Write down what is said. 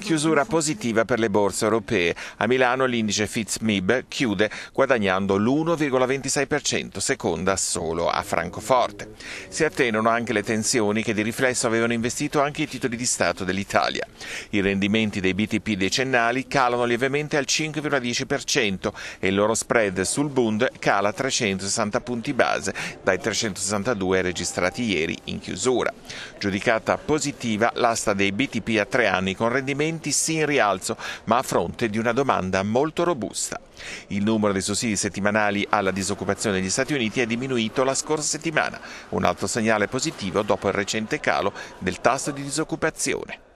Chiusura positiva per le borse europee. A Milano l'indice Fitz MIB chiude guadagnando l'1,26%, seconda solo a Francoforte. Si attenuano anche le tensioni che di riflesso avevano investito anche i titoli di Stato dell'Italia. I rendimenti dei BTP decennali calano lievemente al 5,10% e il loro spread sul Bund cala 360 punti base dai 362 registrati ieri in chiusura. Giudicata positiva l'asta dei BTP a tre anni con rendimenti sì in rialzo, ma a fronte di una domanda molto robusta. Il numero dei sussidi settimanali alla disoccupazione negli Stati Uniti è diminuito la scorsa settimana, un altro segnale positivo dopo il recente calo del tasso di disoccupazione.